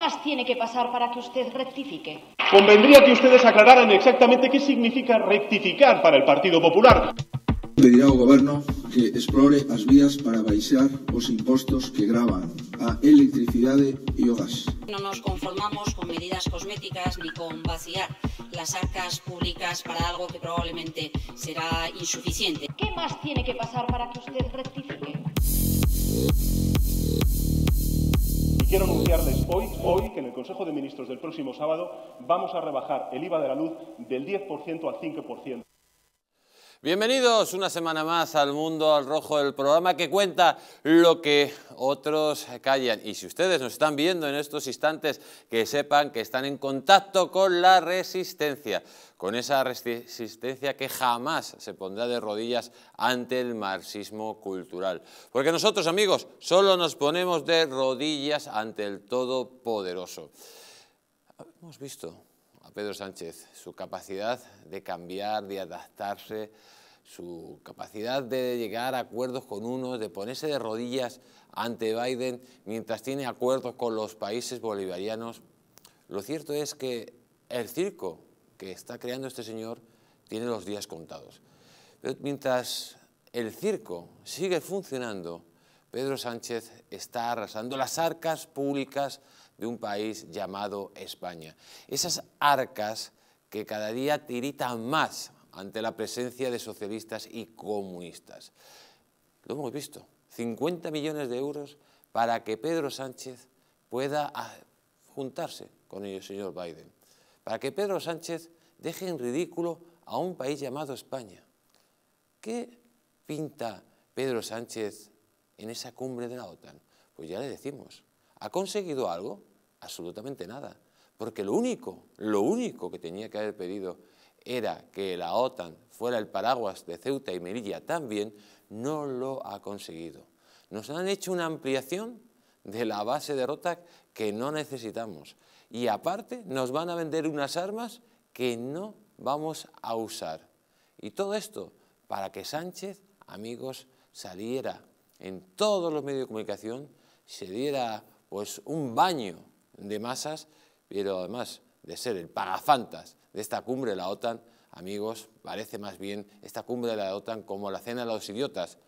¿Qué más tiene que pasar para que usted rectifique? Convendría que ustedes aclararan exactamente qué significa rectificar para el Partido Popular. Pedirá al gobierno que explore las vías para baixar los impostos que graban a electricidad y e a gas. No nos conformamos con medidas cosméticas ni con vaciar las arcas públicas para algo que probablemente será insuficiente. ¿Qué más tiene que pasar para que usted rectifique? Quiero anunciarles hoy, hoy que en el Consejo de Ministros del próximo sábado vamos a rebajar el IVA de la luz del 10% al 5%. Bienvenidos una semana más al Mundo al Rojo, el programa que cuenta lo que otros callan. Y si ustedes nos están viendo en estos instantes, que sepan que están en contacto con la resistencia con esa resistencia que jamás se pondrá de rodillas ante el marxismo cultural. Porque nosotros, amigos, solo nos ponemos de rodillas ante el Todopoderoso. Hemos visto a Pedro Sánchez, su capacidad de cambiar, de adaptarse, su capacidad de llegar a acuerdos con unos, de ponerse de rodillas ante Biden mientras tiene acuerdos con los países bolivarianos, lo cierto es que el circo que está creando este señor tiene los días contados. mientras el circo sigue funcionando, Pedro Sánchez está arrasando las arcas públicas de un país llamado España. Esas arcas que cada día tiritan más ante la presencia de socialistas y comunistas. Lo hemos visto, 50 millones de euros para que Pedro Sánchez pueda juntarse con el señor Biden para que Pedro Sánchez deje en ridículo a un país llamado España. ¿Qué pinta Pedro Sánchez en esa cumbre de la OTAN? Pues ya le decimos, ¿ha conseguido algo? Absolutamente nada. Porque lo único, lo único que tenía que haber pedido era que la OTAN fuera el paraguas de Ceuta y Melilla también, no lo ha conseguido. Nos han hecho una ampliación de la base de Rotak que no necesitamos. Y aparte nos van a vender unas armas que no vamos a usar. Y todo esto para que Sánchez, amigos, saliera en todos los medios de comunicación, se diera pues un baño de masas, pero además de ser el pagafantas de esta cumbre de la OTAN, amigos, parece más bien esta cumbre de la OTAN como la cena de los idiotas,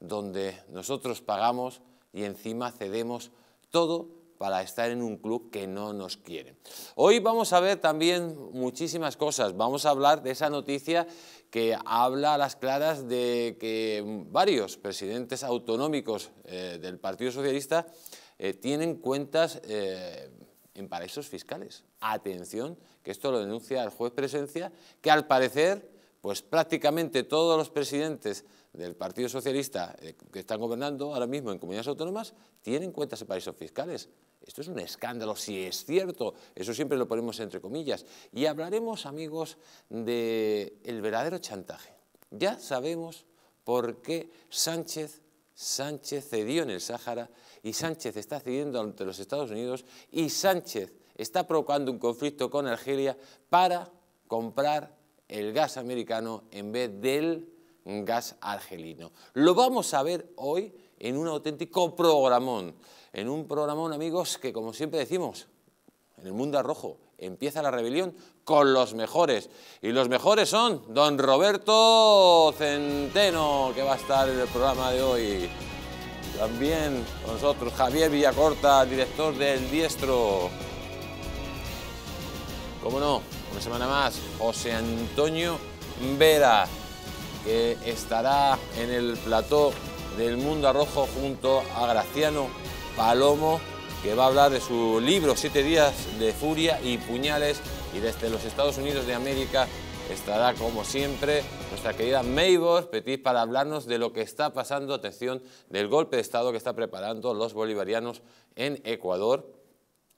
donde nosotros pagamos y encima cedemos todo para estar en un club que no nos quiere. Hoy vamos a ver también muchísimas cosas. Vamos a hablar de esa noticia que habla a las claras de que varios presidentes autonómicos eh, del Partido Socialista eh, tienen cuentas eh, en paraísos fiscales. Atención, que esto lo denuncia el juez Presencia, que al parecer, pues prácticamente todos los presidentes del Partido Socialista eh, que están gobernando ahora mismo en comunidades autónomas tienen cuentas en paraísos fiscales. Esto es un escándalo, si es cierto, eso siempre lo ponemos entre comillas. Y hablaremos, amigos, del verdadero chantaje. Ya sabemos por qué Sánchez, Sánchez cedió en el Sáhara y Sánchez está cediendo ante los Estados Unidos y Sánchez está provocando un conflicto con Argelia para comprar el gas americano en vez del gas argelino. Lo vamos a ver hoy en un auténtico programón, en un programón, amigos, que como siempre decimos, en el mundo rojo empieza la rebelión con los mejores. Y los mejores son don Roberto Centeno, que va a estar en el programa de hoy. También con nosotros Javier Villacorta, director del Diestro. ¿Cómo no? Una semana más, José Antonio Vera que estará en el plató del Mundo Rojo junto a Graciano Palomo, que va a hablar de su libro Siete días de furia y puñales y desde los Estados Unidos de América estará como siempre nuestra querida Maybor Petit para hablarnos de lo que está pasando, atención, del golpe de Estado que está preparando los bolivarianos en Ecuador.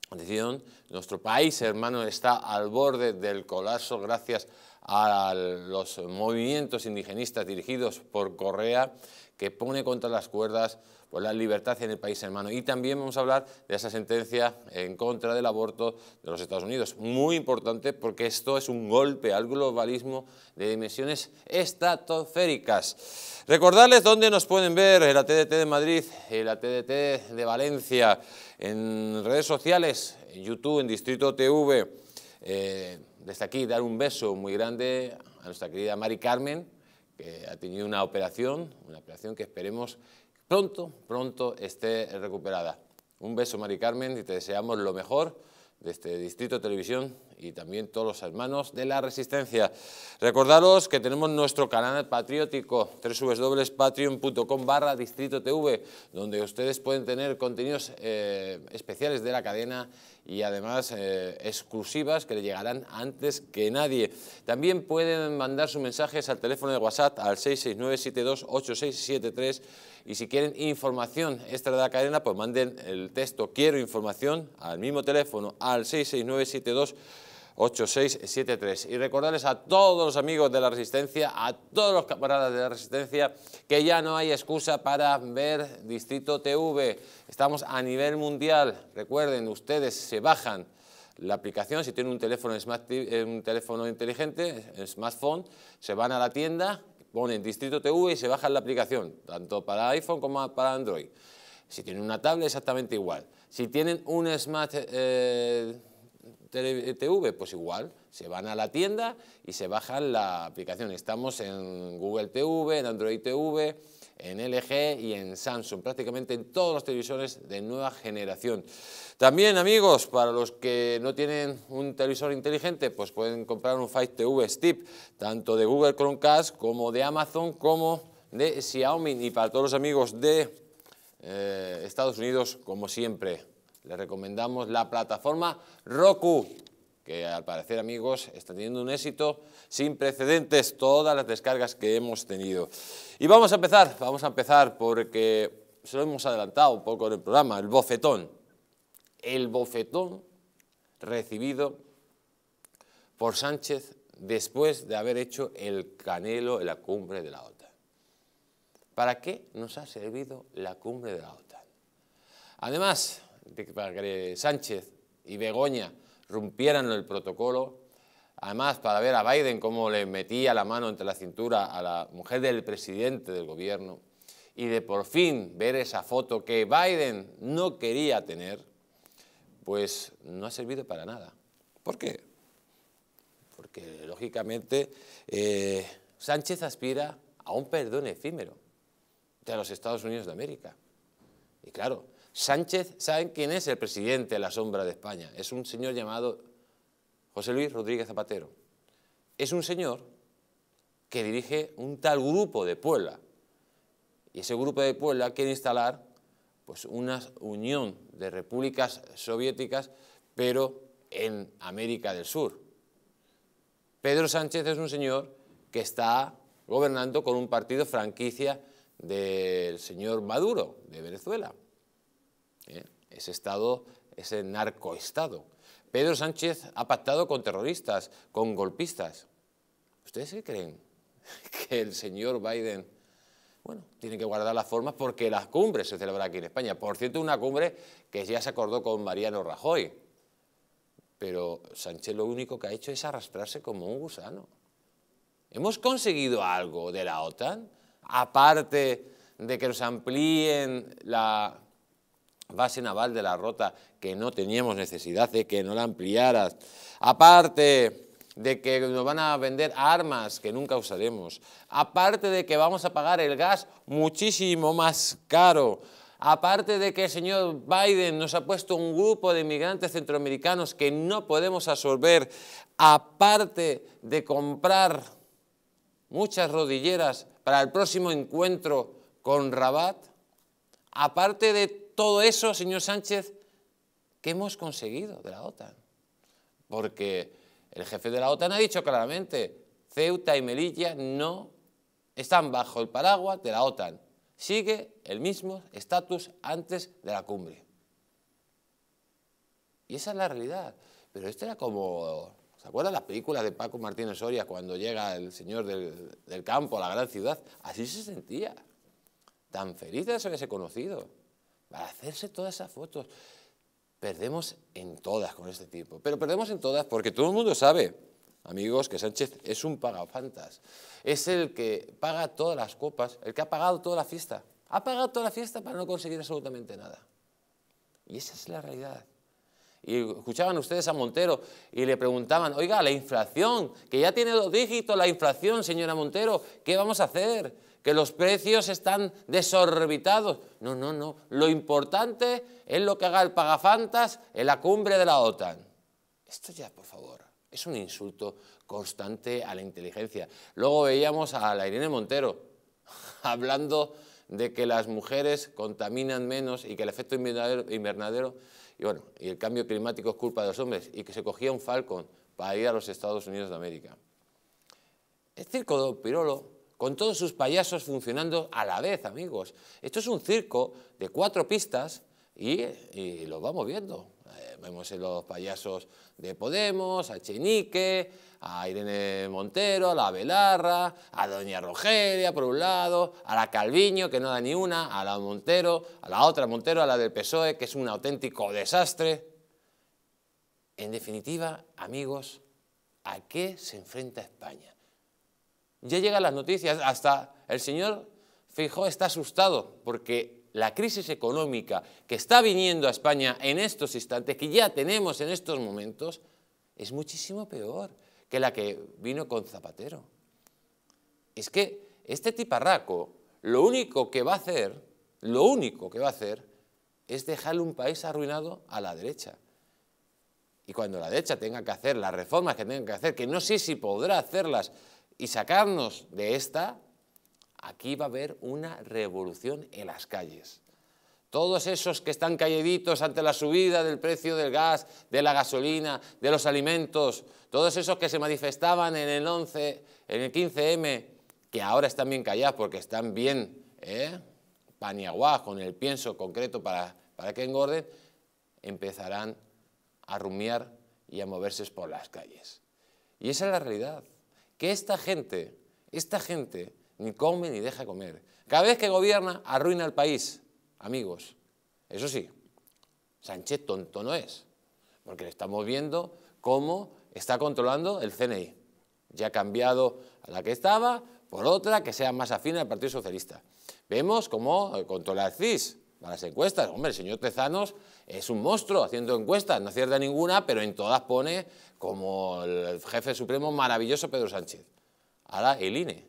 Atención, nuestro país hermano está al borde del colapso gracias a a los movimientos indigenistas dirigidos por Correa, que pone contra las cuerdas por pues, la libertad en el país hermano. Y también vamos a hablar de esa sentencia en contra del aborto de los Estados Unidos. Muy importante porque esto es un golpe al globalismo de dimensiones estratosféricas. Recordarles dónde nos pueden ver en la TDT de Madrid, en la TDT de Valencia, en redes sociales, en YouTube, en Distrito TV. Eh, desde aquí dar un beso muy grande a nuestra querida Mari Carmen, que ha tenido una operación, una operación que esperemos pronto, pronto esté recuperada. Un beso Mari Carmen y te deseamos lo mejor de este Distrito Televisión y también todos los hermanos de la Resistencia. Recordaros que tenemos nuestro canal patriótico, www.patreon.com barra Distrito TV, donde ustedes pueden tener contenidos eh, especiales de la cadena y además eh, exclusivas que le llegarán antes que nadie. También pueden mandar sus mensajes al teléfono de WhatsApp al 669-728673 y si quieren información extra de la cadena, pues manden el texto quiero información al mismo teléfono al 669 8673. Y recordarles a todos los amigos de la Resistencia, a todos los camaradas de la Resistencia, que ya no hay excusa para ver Distrito TV. Estamos a nivel mundial. Recuerden, ustedes se bajan la aplicación, si tienen un teléfono, inteligente, eh, un teléfono inteligente, eh, smartphone, se van a la tienda, ponen Distrito TV y se bajan la aplicación, tanto para iPhone como para Android. Si tienen una tablet, exactamente igual. Si tienen un smart... Eh, TV, eh, pues igual, se van a la tienda y se bajan la aplicación. Estamos en Google TV, en Android TV, en LG y en Samsung, prácticamente en todos los televisores de nueva generación. También, amigos, para los que no tienen un televisor inteligente, pues pueden comprar un Fire TV Stick, tanto de Google Chromecast como de Amazon, como de Xiaomi. Y para todos los amigos de eh, Estados Unidos, como siempre, le recomendamos la plataforma Roku, que al parecer, amigos, está teniendo un éxito sin precedentes, todas las descargas que hemos tenido. Y vamos a empezar, vamos a empezar porque se lo hemos adelantado un poco en el programa, el bofetón. El bofetón recibido por Sánchez después de haber hecho el canelo en la cumbre de la OTAN. ¿Para qué nos ha servido la cumbre de la OTAN? Además, de, para que Sánchez y Begoña rompieran el protocolo, además para ver a Biden cómo le metía la mano entre la cintura a la mujer del presidente del gobierno y de por fin ver esa foto que Biden no quería tener, pues no ha servido para nada. ¿Por qué? Porque lógicamente eh, Sánchez aspira a un perdón efímero de los Estados Unidos de América. Y claro, Sánchez, ¿saben quién es el presidente de la sombra de España? Es un señor llamado José Luis Rodríguez Zapatero. Es un señor que dirige un tal grupo de Puebla. Y ese grupo de Puebla quiere instalar pues, una unión de repúblicas soviéticas, pero en América del Sur. Pedro Sánchez es un señor que está gobernando con un partido franquicia del señor Maduro de Venezuela. ¿eh? ese Estado, ese narcoestado. Pedro Sánchez ha pactado con terroristas, con golpistas. ¿Ustedes qué creen? Que el señor Biden, bueno, tiene que guardar las formas porque las cumbres se celebran aquí en España. Por cierto, una cumbre que ya se acordó con Mariano Rajoy. Pero Sánchez lo único que ha hecho es arrastrarse como un gusano. ¿Hemos conseguido algo de la OTAN? Aparte de que nos amplíen la base naval de la Rota que no teníamos necesidad de que no la ampliaras. Aparte de que nos van a vender armas que nunca usaremos. Aparte de que vamos a pagar el gas muchísimo más caro. Aparte de que el señor Biden nos ha puesto un grupo de inmigrantes centroamericanos que no podemos absorber. Aparte de comprar muchas rodilleras para el próximo encuentro con Rabat. Aparte de todo eso, señor Sánchez, que hemos conseguido de la OTAN. Porque el jefe de la OTAN ha dicho claramente, Ceuta y Melilla no están bajo el paraguas de la OTAN. Sigue el mismo estatus antes de la cumbre. Y esa es la realidad. Pero esto era como... ¿Se acuerdan las películas de Paco Martínez Soria cuando llega el señor del, del campo a la gran ciudad? Así se sentía. Tan feliz de haberse conocido para hacerse todas esas fotos. Perdemos en todas con este tipo, pero perdemos en todas porque todo el mundo sabe, amigos, que Sánchez es un pagafantas. Es el que paga todas las copas, el que ha pagado toda la fiesta. Ha pagado toda la fiesta para no conseguir absolutamente nada. Y esa es la realidad. Y escuchaban ustedes a Montero y le preguntaban, oiga, la inflación, que ya tiene dos dígitos la inflación, señora Montero, ¿qué vamos a hacer? que los precios están desorbitados. No, no, no. Lo importante es lo que haga el Pagafantas en la cumbre de la OTAN. Esto ya, por favor, es un insulto constante a la inteligencia. Luego veíamos a la Irene Montero hablando de que las mujeres contaminan menos y que el efecto invernadero, y, bueno, y el cambio climático es culpa de los hombres y que se cogía un falcón para ir a los Estados Unidos de América. El circo de Pirolo con todos sus payasos funcionando a la vez, amigos. Esto es un circo de cuatro pistas y, lo vamos viendo. Eh, vemos a los payasos de Podemos, a Chenique, a Irene Montero, a la Velarra, a Doña Rogelia, por un lado, a la Calviño, que no da ni una, a la Montero, a la otra Montero, a la del PSOE, que es un auténtico desastre. En definitiva, amigos, ¿a qué se enfrenta España? Ya llegan las noticias, hasta el señor Fijó está asustado porque la crisis económica que está viniendo a España en estos instantes, que ya tenemos en estos momentos, es muchísimo peor que la que vino con Zapatero. Es que este tiparraco lo único que va a hacer, lo único que va a hacer es dejarle un país arruinado a la derecha. Y cuando la derecha tenga que hacer las reformas que tenga que hacer, que no sé si podrá hacerlas y sacarnos de esta, aquí va a haber una revolución en las calles. Todos esos que están calladitos ante la subida del precio del gas, de la gasolina, de los alimentos, todos esos que se manifestaban en el 11, en el 15M, que ahora están bien callados porque están bien ¿eh? paniaguados con el pienso concreto para, para que engorden, empezarán a rumiar y a moverse por las calles. Y esa es la realidad que esta gente, esta gente ni come ni deja comer. Cada vez que gobierna, arruina el país, amigos. Eso sí, Sánchez tonto no es, porque le estamos viendo cómo está controlando el CNI. Ya ha cambiado a la que estaba por otra que sea más afín al Partido Socialista. Vemos cómo controla el CIS, las encuestas. Hombre, el señor Tezanos es un monstruo haciendo encuestas, no cierra ninguna, pero en todas pone como el jefe supremo maravilloso Pedro Sánchez. Ahora el INE.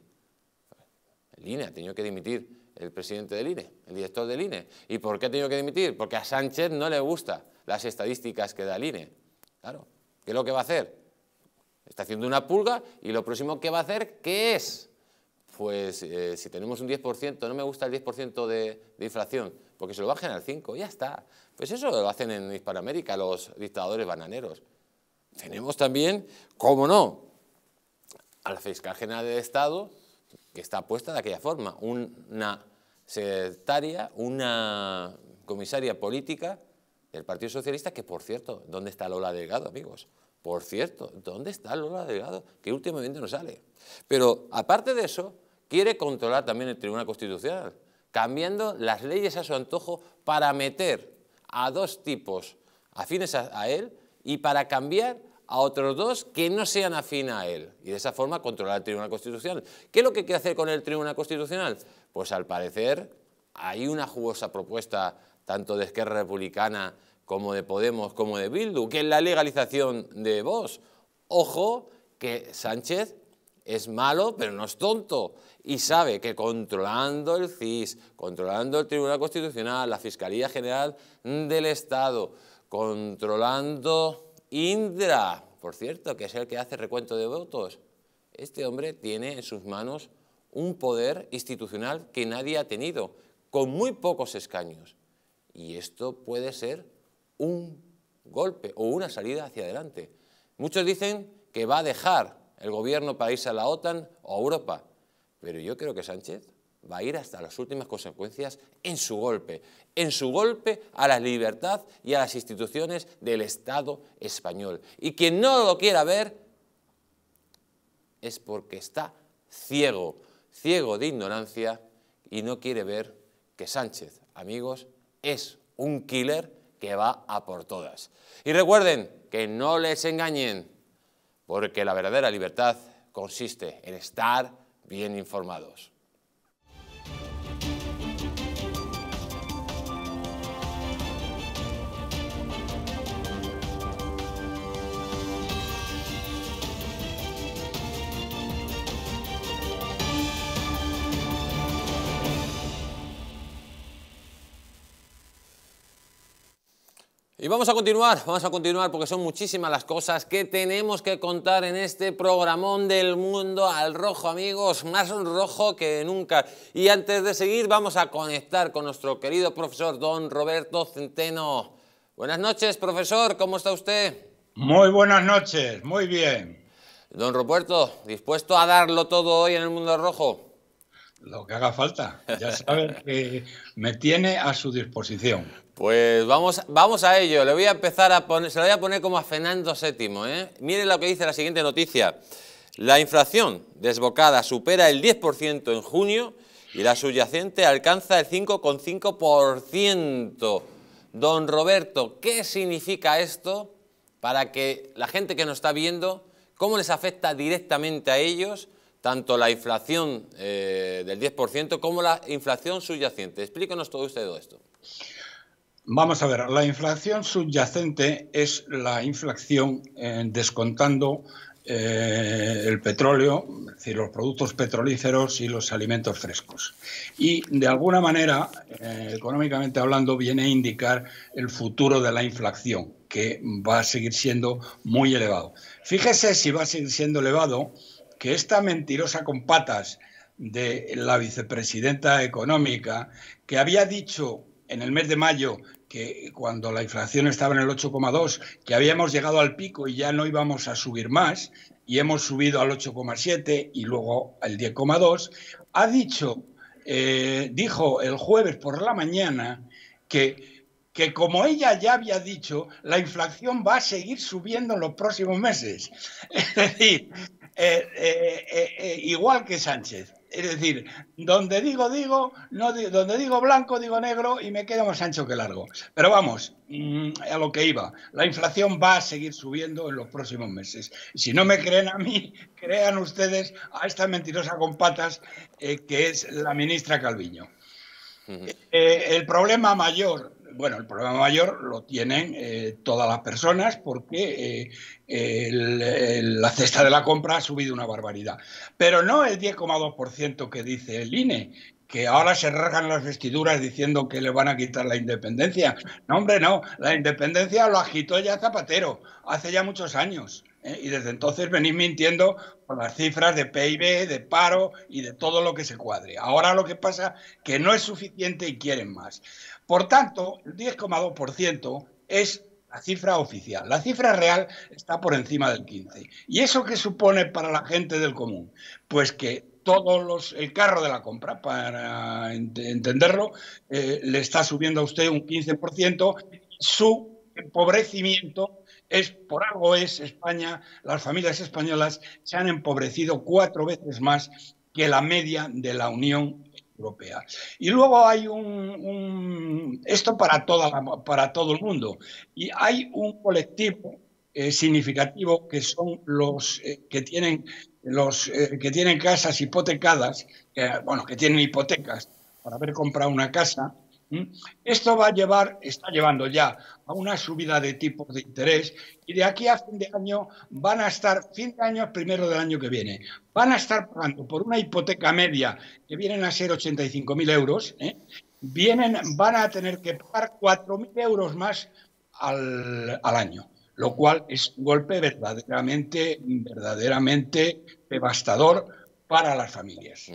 El INE ha tenido que dimitir el presidente del INE, el director del INE. ¿Y por qué ha tenido que dimitir? Porque a Sánchez no le gustan las estadísticas que da el INE. Claro, ¿qué es lo que va a hacer? Está haciendo una pulga y lo próximo que va a hacer, ¿qué es? Pues eh, si tenemos un 10%, no me gusta el 10% de inflación, porque se lo bajen al 5, ya está. Pues eso lo hacen en Hispanoamérica los dictadores bananeros. Tenemos también, cómo no, a la fiscal general de Estado, que está puesta de aquella forma, una secretaria, una comisaria política del Partido Socialista, que por cierto, ¿dónde está Lola Delgado, amigos? Por cierto, ¿dónde está Lola Delgado? Que últimamente no sale. Pero aparte de eso, quiere controlar también el Tribunal Constitucional cambiando las leyes a su antojo para meter a dos tipos afines a, él y para cambiar a otros dos que no sean afines a él. Y de esa forma controlar el Tribunal Constitucional. ¿Qué es lo que quiere hacer con el Tribunal Constitucional? Pues al parecer hay una jugosa propuesta tanto de Esquerra Republicana como de Podemos como de Bildu, que es la legalización de voz Ojo que Sánchez es malo, pero no es tonto. Y sabe que controlando el CIS, controlando el Tribunal Constitucional, la Fiscalía General del Estado, controlando Indra, por cierto, que es el que hace recuento de votos, este hombre tiene en sus manos un poder institucional que nadie ha tenido, con muy pocos escaños. Y esto puede ser un golpe o una salida hacia adelante. Muchos dicen que va a dejar el gobierno para irse a la OTAN o a Europa. Pero yo creo que Sánchez va a ir hasta las últimas consecuencias en su golpe, en su golpe a la libertad y a las instituciones del Estado español. Y quien no lo quiera ver es porque está ciego, ciego de ignorancia y no quiere ver que Sánchez, amigos, es un killer que va a por todas. Y recuerden que no les engañen porque la verdadera libertad consiste en estar bien informados. Y vamos a continuar, vamos a continuar porque son muchísimas las cosas que tenemos que contar en este programón del mundo al rojo, amigos, más rojo que nunca. Y antes de seguir vamos a conectar con nuestro querido profesor don Roberto Centeno. Buenas noches, profesor, ¿cómo está usted? Muy buenas noches, muy bien. Don Roberto, ¿dispuesto a darlo todo hoy en el mundo al rojo? Lo que haga falta. Ya saben que me tiene a su disposición. Pues vamos, vamos a ello. Le voy a empezar a se lo voy a poner como a Fernando VII. ¿eh? Miren lo que dice la siguiente noticia. La inflación desbocada supera el 10% en junio y la subyacente alcanza el 5,5%. Don Roberto, ¿qué significa esto para que la gente que nos está viendo, cómo les afecta directamente a ellos? tanto la inflación eh, del 10% como la inflación subyacente. Explíquenos todo usted esto. Vamos a ver, la inflación subyacente es la inflación eh, descontando eh, el petróleo, es decir, los productos petrolíferos y los alimentos frescos. Y de alguna manera, económicamente hablando, viene a indicar el futuro de la inflación, que va a seguir siendo muy elevado. Fíjese si va a seguir siendo elevado que esta mentirosa con patas de la vicepresidenta económica, que había dicho en el mes de mayo que cuando la inflación estaba en el 8,2, que habíamos llegado al pico y ya no íbamos a subir más, y hemos subido al 8,7 y luego al 10,2, ha dicho, eh, dijo el jueves por la mañana que, que como ella ya había dicho, la inflación va a seguir subiendo en los próximos meses. Es decir, eh, eh, eh, igual que Sánchez. Es decir, donde digo, digo, no, donde digo blanco, digo negro y me quedo más ancho que largo. Pero vamos, mm, a lo que iba. La inflación va a seguir subiendo en los próximos meses. Si no me creen a mí, crean ustedes a esta mentirosa con patas que es la ministra Calviño. el problema mayor bueno, el problema mayor lo tienen eh, todas las personas porque eh, la cesta de la compra ha subido una barbaridad. Pero no el 10,2% que dice el INE, que ahora se rasgan las vestiduras diciendo que le van a quitar la independencia. No, hombre, no. La independencia lo agitó ya Zapatero hace ya muchos años. ¿eh? Y desde entonces venís mintiendo con las cifras de PIB, de paro y de todo lo que se cuadre. Ahora lo que pasa es que no es suficiente y quieren más. Por tanto, el 10,2% es la cifra oficial. La cifra real está por encima del 15. ¿Y eso qué supone para la gente del común? Pues que todos los, el carro de la compra, para entenderlo, eh, le está subiendo a usted un 15%, su empobrecimiento es por algo es España, las familias españolas se han empobrecido cuatro veces más que la media de la Unión Europea. Y luego hay un, esto para, toda para todo el mundo, y hay un colectivo eh, significativo que son los eh, que tienen los eh, que tienen casas hipotecadas, bueno, que tienen hipotecas para haber comprado una casa, esto va a llevar, está llevando ya a una subida de tipos de interés y de aquí a fin de año van a estar, fin de año, primero del año que viene, van a estar pagando por una hipoteca media que vienen a ser 85.000 euros, ¿eh? vienen, van a tener que pagar 4.000 euros más al, año lo cual es un golpe verdaderamente, verdaderamente devastador para las familias.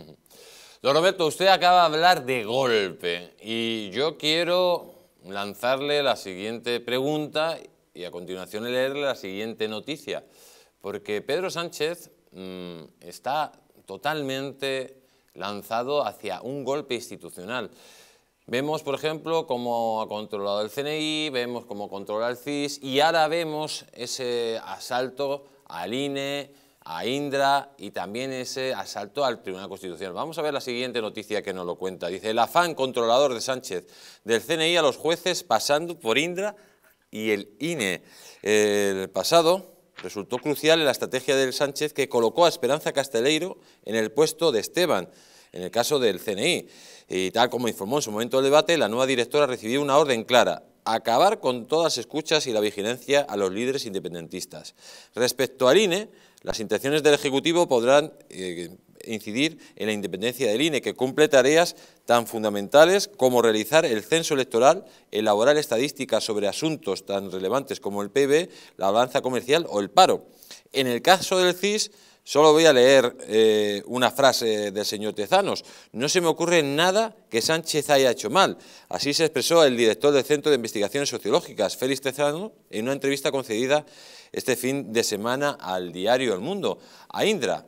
Don Roberto, usted acaba de hablar de golpe y yo quiero lanzarle la siguiente pregunta y a continuación leerle la siguiente noticia, porque Pedro Sánchez mm, está totalmente lanzado hacia un golpe institucional. Vemos, por ejemplo, cómo ha controlado el CNI, vemos cómo controla el CIS y ahora vemos ese asalto al INE, a Indra y también ese asalto al Tribunal Constitucional. Vamos a ver la siguiente noticia que nos lo cuenta. Dice, el afán controlador de Sánchez del CNI a los jueces pasando por Indra y el INE. El pasado resultó crucial en la estrategia del Sánchez que colocó a Esperanza Casteleiro en el puesto de Esteban, en el caso del CNI. Y tal como informó en su momento del debate, la nueva directora recibió una orden clara, acabar con todas las escuchas y la vigilancia a los líderes independentistas. Respecto al INE, las intenciones del Ejecutivo podrán eh, incidir en la independencia del INE, que cumple tareas tan fundamentales como realizar el censo electoral, elaborar estadísticas sobre asuntos tan relevantes como el PIB, la balanza comercial o el paro. En el caso del CIS, Solo voy a leer eh, una frase del señor Tezanos. No se me ocurre nada que Sánchez haya hecho mal. Así se expresó el director del Centro de Investigaciones Sociológicas, Félix Tezanos, en una entrevista concedida este fin de semana al diario El Mundo, a Indra,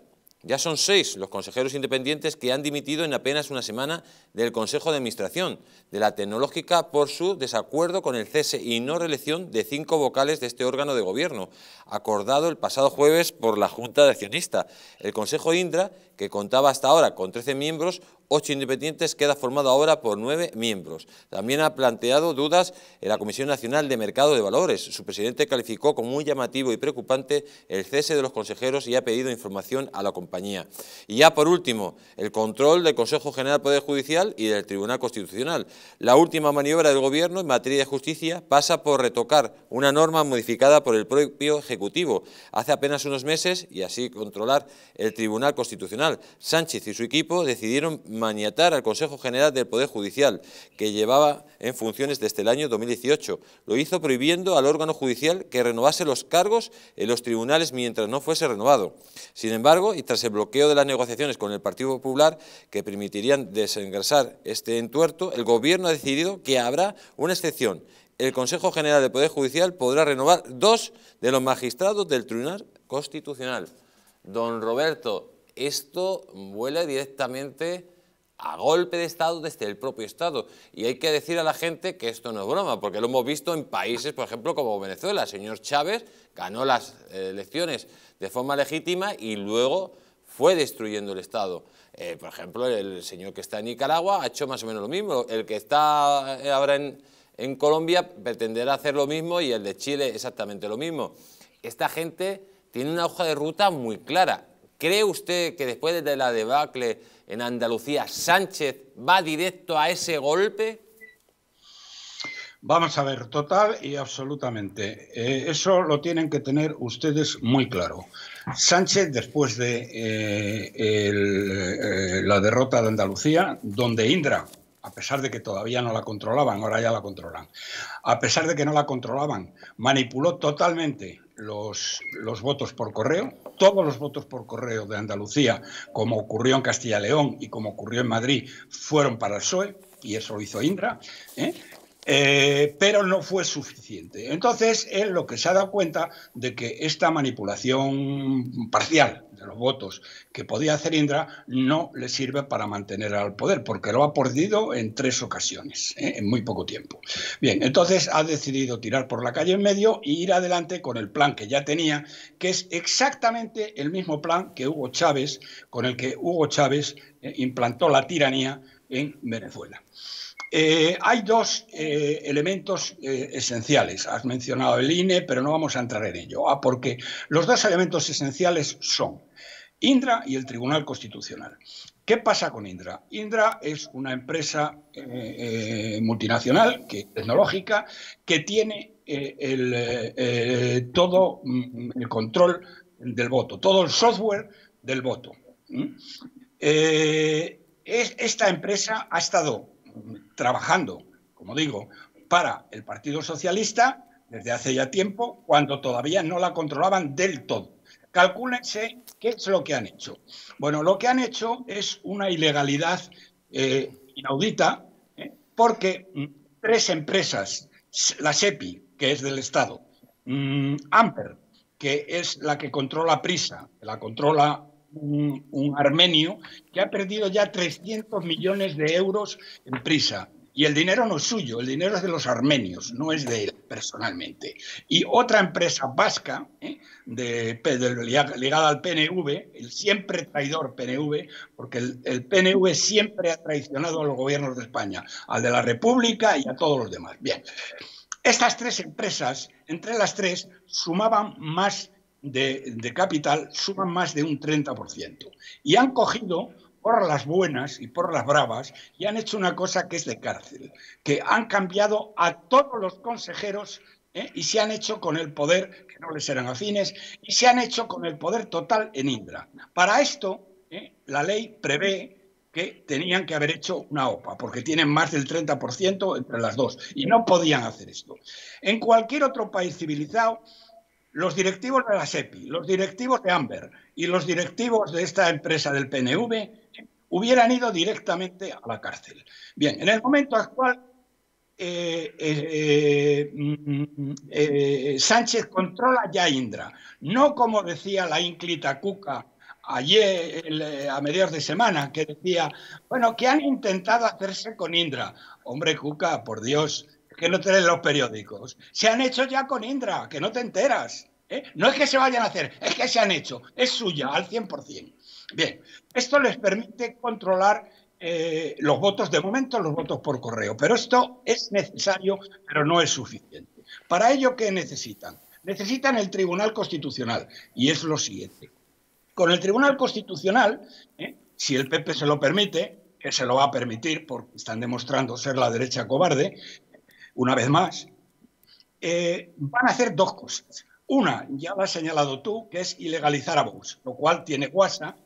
ya son seis los consejeros independientes que han dimitido en apenas una semana del Consejo de Administración de la Tecnológica por su desacuerdo con el cese y no reelección de cinco vocales de este órgano de gobierno, acordado el pasado jueves por la Junta de Accionistas. El Consejo Indra, que contaba hasta ahora con 13 miembros, ocho independientes, queda formado ahora por nueve miembros. También ha planteado dudas en la Comisión Nacional de Mercado de Valores. Su presidente calificó como muy llamativo y preocupante el cese de los consejeros y ha pedido información a la compañía. Y ya por último, el control del Consejo General del Poder Judicial y del Tribunal Constitucional. La última maniobra del Gobierno en materia de justicia pasa por retocar una norma modificada por el propio Ejecutivo hace apenas unos meses y así controlar el Tribunal Constitucional. Sánchez y su equipo decidieron maniatar al Consejo General del Poder Judicial, que llevaba en funciones desde el año 2018. Lo hizo prohibiendo al órgano judicial que renovase los cargos en los tribunales mientras no fuese renovado. Sin embargo, y tras el bloqueo de las negociaciones con el Partido Popular, que permitirían desengrasar este entuerto, el Gobierno ha decidido que habrá una excepción. El Consejo General del Poder Judicial podrá renovar dos de los magistrados del Tribunal Constitucional. Don Roberto, esto vuela directamente a golpe de Estado desde el propio Estado. Y hay que decir a la gente que esto no es broma, porque lo hemos visto en países, por ejemplo, como Venezuela. El señor Chávez ganó las elecciones de forma legítima y luego fue destruyendo el Estado. Eh, por ejemplo, el señor que está en Nicaragua ha hecho más o menos lo mismo. El que está eh, ahora en, en Colombia pretenderá hacer lo mismo y el de Chile exactamente lo mismo. Esta gente tiene una hoja de ruta muy clara ¿Cree usted que después de la debacle en Andalucía, Sánchez va directo a ese golpe? Vamos a ver, total y absolutamente. Eh, eso lo tienen que tener ustedes muy claro. Sánchez, después de eh, eh, la derrota de Andalucía, donde Indra, a pesar de que todavía no la controlaban, ahora ya la controlan, a pesar de que no la controlaban, manipuló totalmente los, los votos por correo, todos los votos por correo de Andalucía, como ocurrió en Castilla y León y como ocurrió en Madrid, fueron para el PSOE, y eso lo hizo Indra, ¿eh? Eh, pero no fue suficiente. Entonces, él lo que se ha dado cuenta de que esta manipulación parcial de los votos que podía hacer Indra no le sirve para mantener al poder, porque lo ha perdido en tres ocasiones, ¿eh? en muy poco tiempo. Bien, entonces ha decidido tirar por la calle en medio e ir adelante con el plan que ya tenía, que es exactamente el mismo plan que Hugo Chávez, con el que Hugo Chávez eh, implantó la tiranía en Venezuela. Eh, hay dos elementos esenciales. Has mencionado el INE, pero no vamos a entrar en ello, ah, porque los dos elementos esenciales son Indra y el Tribunal Constitucional. ¿Qué pasa con Indra? Indra es una empresa eh, eh, multinacional que, tecnológica que tiene eh, todo mm, el control del voto, todo el software del voto. esta empresa ha estado mm, trabajando, como digo, para el Partido Socialista desde hace ya tiempo, cuando todavía no la controlaban del todo calcúlense qué es lo que han hecho. Bueno, lo que han hecho es una ilegalidad eh, inaudita, ¿eh? porque mm, tres empresas, la SEPI, que es del Estado, mm, Amper, que es la que controla Prisa, la controla mm, un, armenio, que ha perdido ya 300 millones de euros en Prisa, y el dinero no es suyo, el dinero es de los armenios, no es de él personalmente. Y otra empresa vasca, ¿eh? ligada al PNV, el siempre traidor PNV, porque el, PNV siempre ha traicionado a los gobiernos de España, al de la República y a todos los demás. Bien, estas tres empresas, entre las tres, sumaban más de, de capital, suman más de un 30%. Y han cogido por las buenas y por las bravas y han hecho una cosa que es de cárcel, que han cambiado a todos los consejeros ¿eh? y se han hecho con el poder, que no les eran afines, y se han hecho con el poder total en Indra. Para esto, ¿eh? la ley prevé que tenían que haber hecho una OPA, porque tienen más del 30% entre las dos, y no podían hacer esto. En cualquier otro país civilizado, los directivos de la SEPI, los directivos de Amber y los directivos de esta empresa del PNV hubieran ido directamente a la cárcel. Bien, en el momento actual, eh, eh, mm, eh, Sánchez controla ya Indra, no como decía la ínclita Cuca ayer, a mediados de semana, que decía, bueno, que han intentado hacerse con Indra. Hombre, Cuca, por Dios, que no te lees los periódicos. Se han hecho ya con Indra, que no te enteras. No es que se vayan a hacer, es que se han hecho. Es suya al 100%. Bien, esto les permite controlar eh, los votos, de momento los votos por correo, pero esto es necesario, pero no es suficiente. Para ello, ¿qué necesitan? Necesitan el Tribunal Constitucional, y es lo siguiente. Con el Tribunal Constitucional, ¿eh? si el PP se lo permite, que se lo va a permitir porque están demostrando ser la derecha cobarde, una vez más, eh, van a hacer dos cosas. Una, ya lo has señalado tú, que es ilegalizar a Vox, lo cual tiene guasa,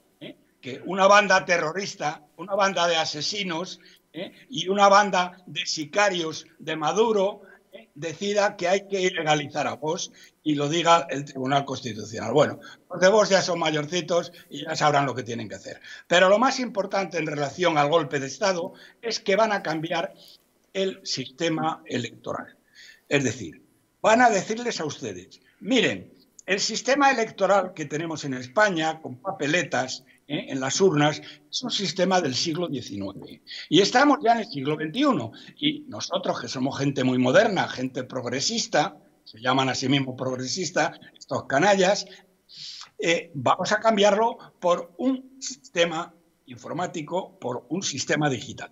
que una banda terrorista, una banda de asesinos ¿eh? y una banda de sicarios de Maduro ¿eh? decida que hay que ilegalizar a vos y lo diga el Tribunal Constitucional. Bueno, los de vos ya son mayorcitos y ya sabrán lo que tienen que hacer. Pero lo más importante en relación al golpe de Estado es que van a cambiar el sistema electoral. Es decir, van a decirles a ustedes, miren, el sistema electoral que tenemos en España, con papeletas, ¿eh? en las urnas, es un sistema del siglo XIX. Y estamos ya en el siglo XXI. Y nosotros, que somos gente muy moderna, gente progresista, se llaman a sí mismos progresistas, estos canallas, eh, vamos a cambiarlo por un sistema informático, por un sistema digital.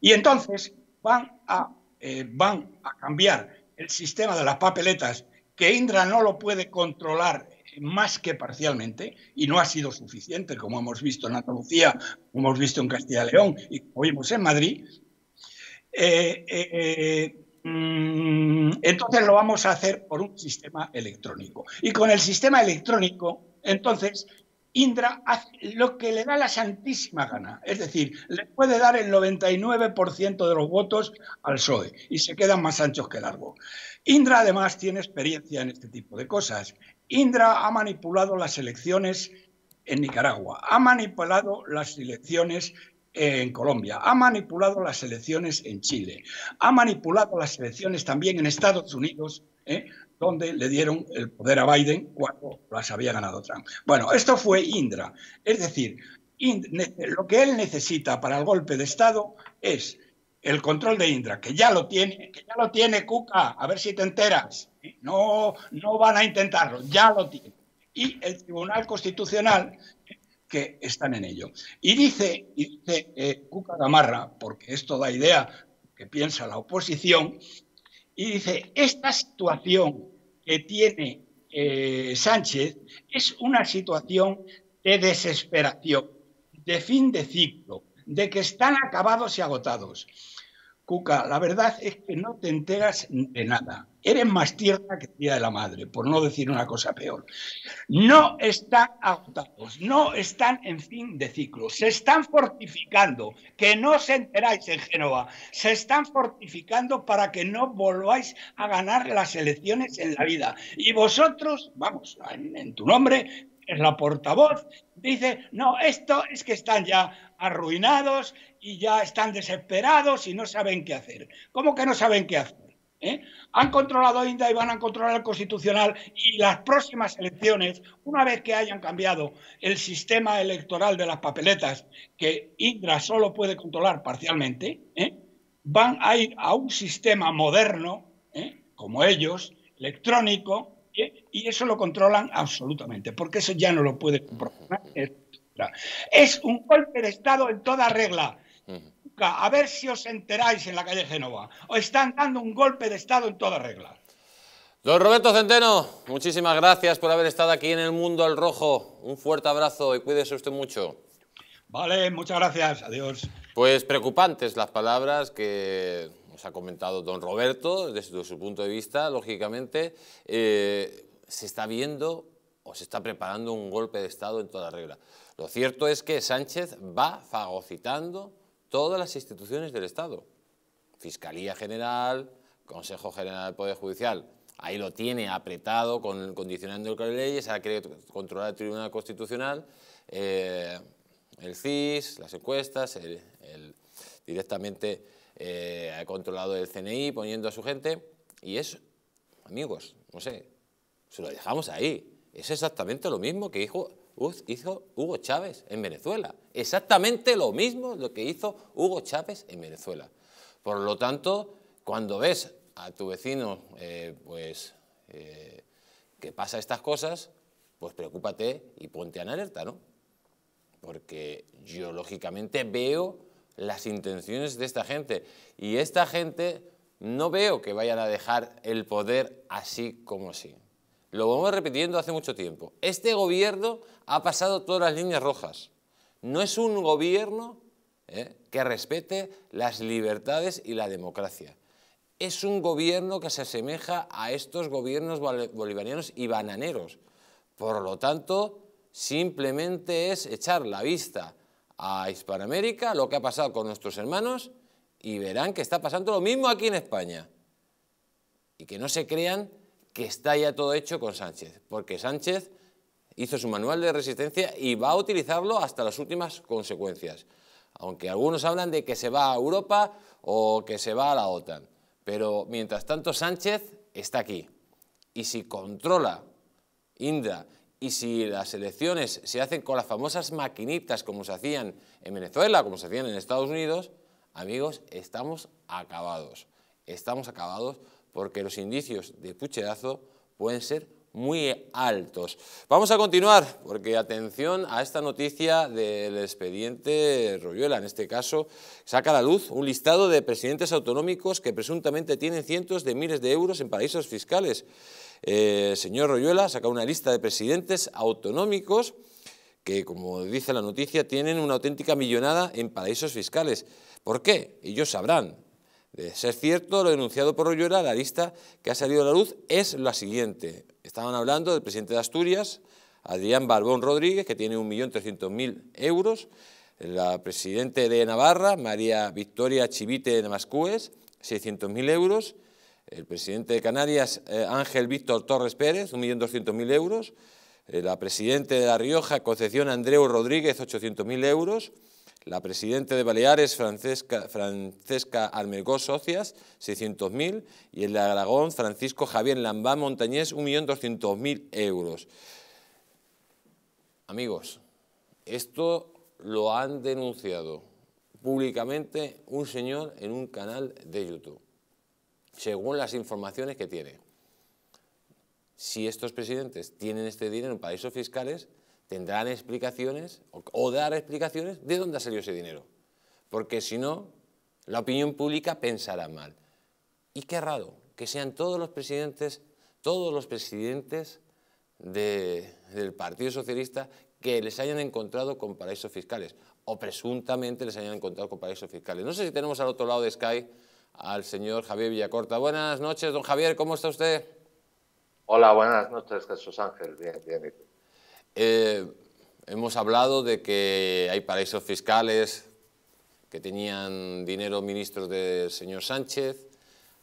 Y entonces van a, eh, van a cambiar el sistema de las papeletas, que Indra no lo puede controlar más que parcialmente, y no ha sido suficiente, como hemos visto en Andalucía, como hemos visto en Castilla y León y como vimos en Madrid, eh, eh, eh, mm, entonces lo vamos a hacer por un sistema electrónico. Y con el sistema electrónico, entonces, Indra hace lo que le da la santísima gana. Es decir, le puede dar el 99% de los votos al PSOE y se quedan más anchos que largos. Indra además tiene experiencia en este tipo de cosas. Indra ha manipulado las elecciones en Nicaragua, ha manipulado las elecciones en Colombia, ha manipulado las elecciones en Chile, ha manipulado las elecciones también en Estados Unidos, ¿eh? donde le dieron el poder a Biden cuando las había ganado Trump. Bueno, esto fue Indra. Es decir, lo que él necesita para el golpe de Estado es el control de Indra, que ya lo tiene, que ya lo tiene Cuca, a ver si te enteras. No, no van a intentarlo, ya lo tienen. Y el Tribunal Constitucional, que están en ello. Y dice, dice eh, Cuca Gamarra, porque esto da idea que piensa la oposición, y dice, esta situación que tiene eh, Sánchez es una situación de desesperación, de fin de ciclo, de que están acabados y agotados. Cuca, la verdad es que no te enteras de nada. Eres más tierna que tía de la madre, por no decir una cosa peor. No están agotados, no están en fin de ciclo, se están fortificando, que no os enteráis en Génova, se están fortificando para que no volváis a ganar las elecciones en la vida. Y vosotros, vamos, en, tu nombre, en la portavoz, dice, no, esto es que están ya arruinados y ya están desesperados y no saben qué hacer. ¿Cómo que no saben qué hacer? ¿Eh? Han controlado INDA y van a controlar el Constitucional y las próximas elecciones, una vez que hayan cambiado el sistema electoral de las papeletas, que Indra solo puede controlar parcialmente, ¿eh? van a ir a un sistema moderno, ¿eh? como ellos, electrónico, y eso lo controlan absolutamente, porque eso ya no lo puede controlar. Es un golpe de Estado en toda regla a ver si os enteráis en la calle Genova... Os están dando un golpe de Estado en toda regla. Don Roberto Centeno, muchísimas gracias por haber estado aquí en el Mundo al Rojo. Un fuerte abrazo y cuídese usted mucho. Vale, muchas gracias. Adiós. Pues preocupantes las palabras que nos ha comentado don Roberto, desde su punto de vista, lógicamente. Eh, se está viendo o se está preparando un golpe de Estado en toda regla. Lo cierto es que Sánchez va fagocitando todas las instituciones del Estado. Fiscalía General, Consejo General del Poder Judicial, ahí lo tiene apretado, con, condicionando el de leyes, ha querido controlar el Tribunal Constitucional, eh, el CIS, las encuestas, directamente eh, ha controlado el CNI poniendo a su gente, y eso, amigos, no sé, se lo dejamos ahí. Es exactamente lo mismo que dijo hizo Hugo Chávez en Venezuela. Exactamente lo mismo lo que hizo Hugo Chávez en Venezuela. Por lo tanto, cuando ves a tu vecino eh, pues, eh, que pasa estas cosas, pues preocúpate y ponte en alerta, ¿no? Porque yo lógicamente veo las intenciones de esta gente y esta gente no veo que vayan a dejar el poder así como así. Lo vamos repitiendo hace mucho tiempo. Este gobierno ha pasado todas las líneas rojas. No es un gobierno ¿eh? que respete las libertades y la democracia. Es un gobierno que se asemeja a estos gobiernos bolivarianos y bananeros. Por lo tanto, simplemente es echar la vista a Hispanoamérica, lo que ha pasado con nuestros hermanos, y verán que está pasando lo mismo aquí en España. Y que no se crean que está ya todo hecho con Sánchez, porque Sánchez hizo su manual de resistencia y va a utilizarlo hasta las últimas consecuencias. Aunque algunos hablan de que se va a Europa o que se va a la OTAN. Pero mientras tanto Sánchez está aquí. Y si controla Indra y si las elecciones se hacen con las famosas maquinitas como se hacían en Venezuela, como se hacían en Estados Unidos, amigos, estamos acabados. Estamos acabados porque los indicios de pucherazo pueden ser muy altos. Vamos a continuar, porque atención a esta noticia del expediente Royuela, en este caso, saca a la luz un listado de presidentes autonómicos que presuntamente tienen cientos de miles de euros en paraísos fiscales. Eh, señor Royuela saca una lista de presidentes autonómicos que, como dice la noticia, tienen una auténtica millonada en paraísos fiscales. ¿Por qué? Ellos sabrán, de ser cierto, lo denunciado por Royuela, la lista que ha salido a la luz es la siguiente. Estaban hablando del presidente de Asturias, Adrián Barbón Rodríguez, que tiene 1.300.000 euros, la presidente de Navarra, María Victoria Chivite de Namascúes, 600.000 euros, el presidente de Canarias, eh, Ángel Víctor Torres Pérez, 1.200.000 euros, eh, la presidente de La Rioja, Concepción Andreu Rodríguez, 800.000 euros, la presidenta de Baleares, Francesca, Francesca Socias, 600.000, y el de Aragón, Francisco Javier lambá Montañés, 1.200.000 euros. Amigos, esto lo han denunciado públicamente un señor en un canal de YouTube, según las informaciones que tiene. Si estos presidentes tienen este dinero en paraísos fiscales, tendrán explicaciones o, dar explicaciones de dónde ha salido ese dinero. Porque si no, la opinión pública pensará mal. Y qué raro que sean todos los presidentes, todos los presidentes del Partido Socialista que les hayan encontrado con paraísos fiscales o presuntamente les hayan encontrado con paraísos fiscales. No sé si tenemos al otro lado de Sky al señor Javier Villacorta. Buenas noches, don Javier, ¿cómo está usted? Hola, buenas noches, Jesús Ángel. Bien, bien. Eh, hemos hablado de que hay paraísos fiscales que tenían dinero ministros del señor Sánchez,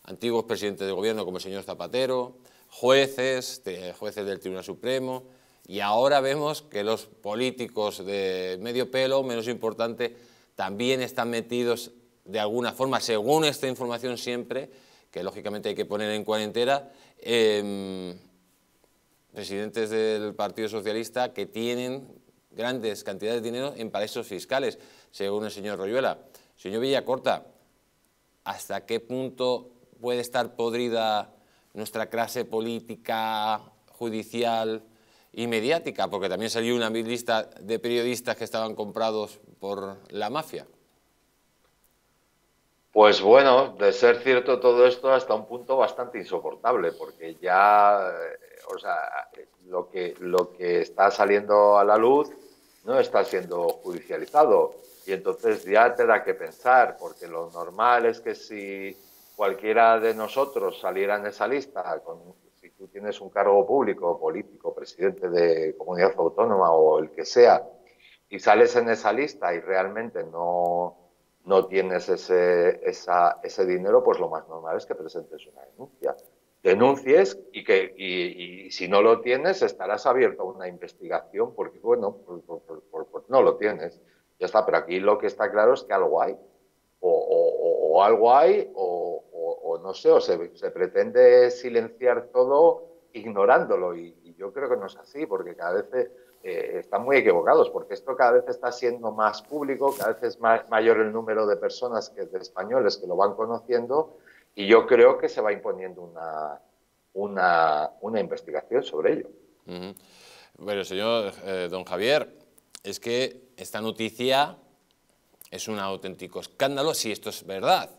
antiguos presidentes de gobierno como el señor Zapatero, jueces, jueces del Tribunal Supremo, y ahora vemos que los políticos de medio pelo, menos importante, también están metidos de alguna forma, según esta información siempre, que lógicamente hay que poner en cuarentena, presidentes del Partido Socialista que tienen grandes cantidades de dinero en paraísos fiscales, según el señor Royuela. Señor Villacorta, ¿hasta qué punto puede estar podrida nuestra clase política, judicial y mediática? Porque también salió una lista de periodistas que estaban comprados por la mafia. Pues bueno, de ser cierto todo esto hasta un punto bastante insoportable, porque ya o sea, lo que, lo que está saliendo a la luz no está siendo judicializado. Y entonces ya te da que pensar, porque lo normal es que si cualquiera de nosotros saliera en esa lista, si tú tienes un cargo público, político, presidente de comunidad autónoma o el que sea, y sales en esa lista y realmente no, no tienes ese, esa, ese dinero, pues lo más normal es que presentes una denuncia denuncies y que y, si no lo tienes estarás abierto a una investigación porque bueno por, no lo tienes ya está pero aquí lo que está claro es que algo hay o, algo hay o, no sé o se, pretende silenciar todo ignorándolo y, yo creo que no es así porque cada vez eh, están muy equivocados porque esto cada vez está siendo más público cada vez es mayor el número de personas que de españoles que lo van conociendo y yo creo que se va imponiendo una, investigación sobre ello. Bueno, señor eh, don Javier, es que esta noticia es un auténtico escándalo, si esto es verdad.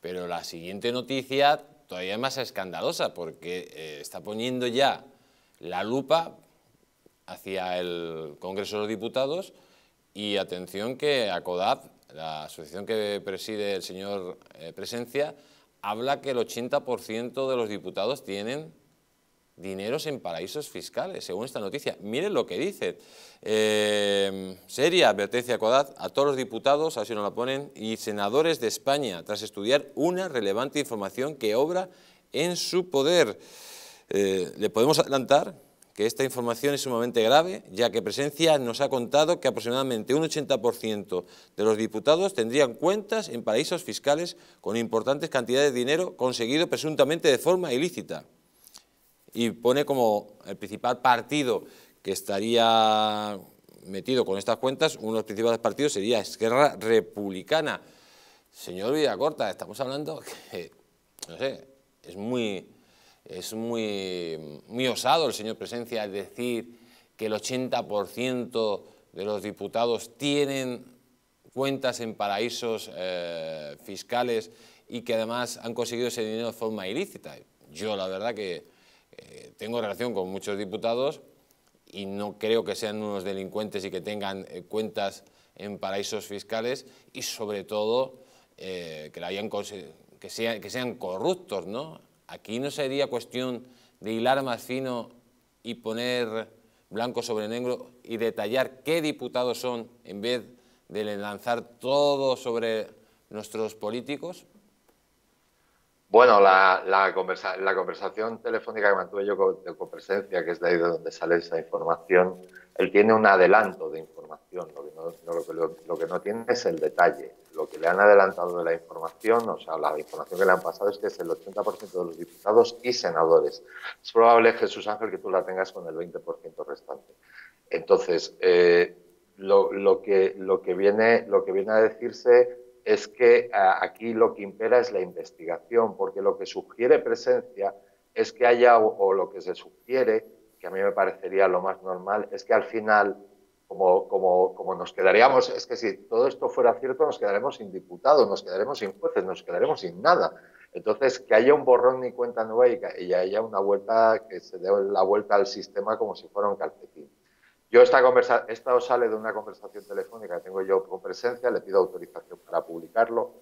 Pero la siguiente noticia todavía es más escandalosa, porque eh, está poniendo ya la lupa hacia el Congreso de los Diputados y atención que ACODAP, la asociación que preside el señor eh, Presencia, habla que el 80% de los diputados tienen dineros en paraísos fiscales, según esta noticia. Miren lo que dice. Em, seria advertencia a todos los diputados, así nos la ponen, y senadores de España, tras estudiar una relevante información que obra en su poder. Eh, le podemos adelantar que esta información es sumamente grave, ya que Presencia nos ha contado que aproximadamente un 80% de los diputados tendrían cuentas en paraísos fiscales con importantes cantidades de dinero conseguido presuntamente de forma ilícita. Y pone como el principal partido que estaría metido con estas cuentas, uno de los principales partidos sería Esquerra Republicana. Señor Villacorta, estamos hablando que, no sé, es muy es muy, muy osado el señor Presencia decir que el 80% de los diputados tienen cuentas en paraísos eh, fiscales y que además han conseguido ese dinero de forma ilícita. Yo la verdad que eh, tengo relación con muchos diputados y no creo que sean unos delincuentes y que tengan eh, cuentas en paraísos fiscales y sobre todo que, la hayan que, que sean corruptos, ¿no? Aquí no sería cuestión de hilar más fino y poner blanco sobre negro y detallar qué diputados son en vez de lanzar todo sobre nuestros políticos? Bueno, la, conversación telefónica que mantuve yo con, presencia, que es de ahí de donde sale esa información, él tiene un adelanto de información, lo que no, lo que no tiene es el detalle lo que le han adelantado de la información, o sea, la información que le han pasado es que es el 80% de los diputados y senadores. Es probable, Jesús Ángel, que tú la tengas con el 20% restante. Entonces, eh, lo, que, viene, a decirse es que aquí lo que impera es la investigación, porque lo que sugiere presencia es que haya, o lo que se sugiere, que a mí me parecería lo más normal, es que al final como, como, nos quedaríamos, es que si todo esto fuera cierto, nos quedaremos sin diputados, nos quedaremos sin jueces, nos quedaremos sin nada. Entonces, que haya un borrón ni cuenta nueva y que haya una vuelta, que se dé la vuelta al sistema como si fuera un calcetín. Yo esta, conversa, esta sale de una conversación telefónica que tengo yo con presencia, le pido autorización para publicarlo,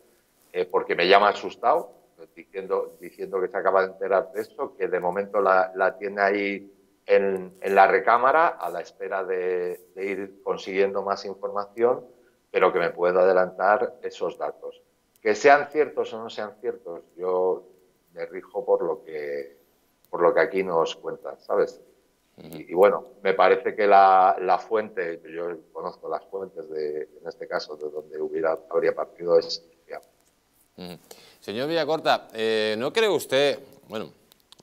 eh, porque me llama asustado, diciendo, diciendo que se acaba de enterar de esto, que de momento la, la tiene ahí en, la recámara a la espera de, ir consiguiendo más información, pero que me pueda adelantar esos datos. Que sean ciertos o no sean ciertos, yo me rijo por lo que, por lo que aquí nos cuentan, ¿sabes? Y, bueno, me parece que la, la, fuente, yo conozco las fuentes de, en este caso, de donde hubiera, habría partido es. Señor Villacorta, eh, ¿no cree usted, bueno,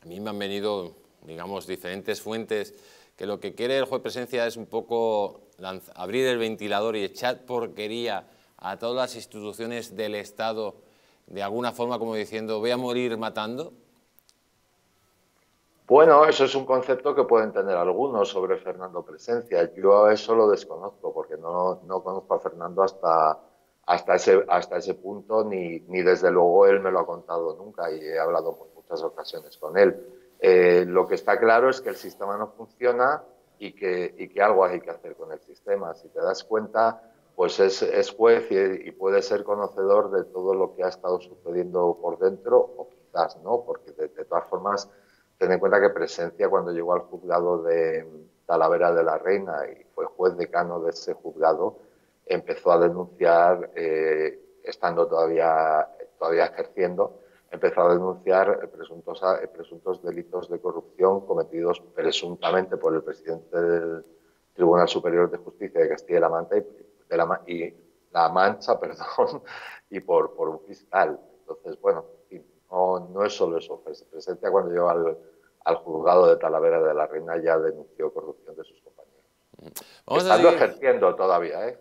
a mí me han venido digamos, diferentes fuentes, que lo que quiere el juez presencia es un poco abrir el ventilador y echar porquería a todas las instituciones del Estado, de alguna forma como diciendo, voy a morir matando. Bueno, eso es un concepto que pueden tener algunos sobre Fernando Presencia. Yo eso lo desconozco porque no, no conozco a Fernando hasta, hasta, ese, hasta ese punto, ni, ni desde luego él me lo ha contado nunca y he hablado en muchas ocasiones con él. Eh, lo que está claro es que el sistema no funciona y que, algo hay que hacer con el sistema. Si te das cuenta, pues es, juez y, puede ser conocedor de todo lo que ha estado sucediendo por dentro o quizás no, porque de, todas formas, ten en cuenta que Presencia cuando llegó al juzgado de Talavera de la Reina y fue juez decano de ese juzgado, empezó a denunciar, eh, estando todavía, todavía ejerciendo, empezó a denunciar presuntos, presuntos delitos de corrupción cometidos presuntamente por el presidente del Tribunal Superior de Justicia de Castilla y La Mancha y, la, Mancha, perdón, y por, por un fiscal. Entonces, bueno, no, no es solo eso. Pues, Presente cuando llegó al, juzgado de Talavera de la Reina ya denunció corrupción de sus compañeros. Vamos Estando ejerciendo todavía, ¿eh?